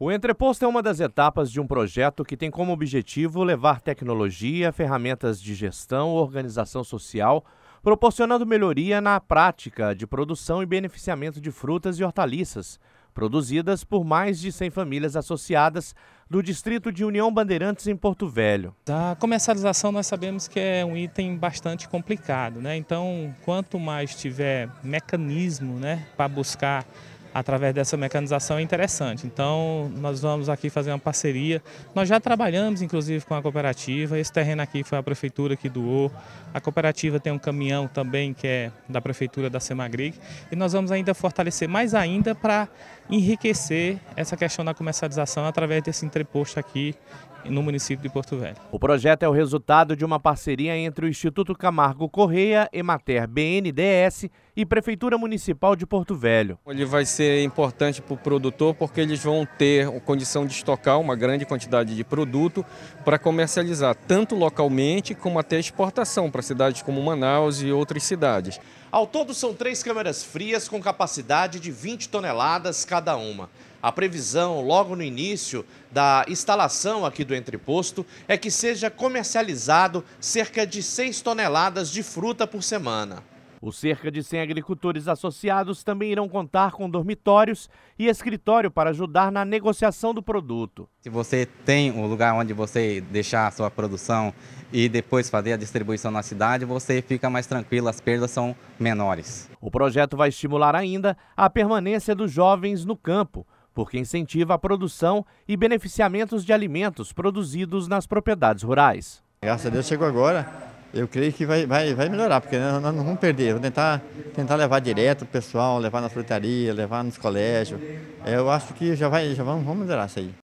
O entreposto é uma das etapas de um projeto que tem como objetivo levar tecnologia, ferramentas de gestão, organização social, proporcionando melhoria na prática de produção e beneficiamento de frutas e hortaliças, produzidas por mais de 100 famílias associadas do distrito de União Bandeirantes em Porto Velho. A comercialização nós sabemos que é um item bastante complicado, né? Então, quanto mais tiver mecanismo, né, para buscar através dessa mecanização é interessante. Então, nós vamos aqui fazer uma parceria. Nós já trabalhamos, inclusive, com a cooperativa. Esse terreno aqui foi a prefeitura que doou. A cooperativa tem um caminhão também que é da prefeitura da Semagrig. E nós vamos ainda fortalecer mais ainda para enriquecer essa questão da comercialização através desse entreposto aqui no município de Porto Velho. O projeto é o resultado de uma parceria entre o Instituto Camargo Correia, Emater BNDS e Prefeitura Municipal de Porto Velho. Ele vai ser importante para o produtor porque eles vão ter condição de estocar uma grande quantidade de produto para comercializar, tanto localmente como até exportação para cidades como Manaus e outras cidades. Ao todo, são três câmeras frias com capacidade de 20 toneladas cada uma. A previsão, logo no início da instalação aqui do entreposto, é que seja comercializado cerca de 6 toneladas de fruta por semana. Os cerca de 100 agricultores associados também irão contar com dormitórios e escritório para ajudar na negociação do produto. Se você tem um lugar onde você deixar a sua produção e depois fazer a distribuição na cidade, você fica mais tranquilo, as perdas são menores. O projeto vai estimular ainda a permanência dos jovens no campo, porque incentiva a produção e beneficiamentos de alimentos produzidos nas propriedades rurais. Graças a Deus chegou agora eu creio que vai, vai, vai melhorar, porque nós não vamos perder. Vou tentar, tentar levar direto o pessoal, levar na frutaria, levar nos colégios. É, eu acho que já, vai, já vamos, vamos melhorar isso aí.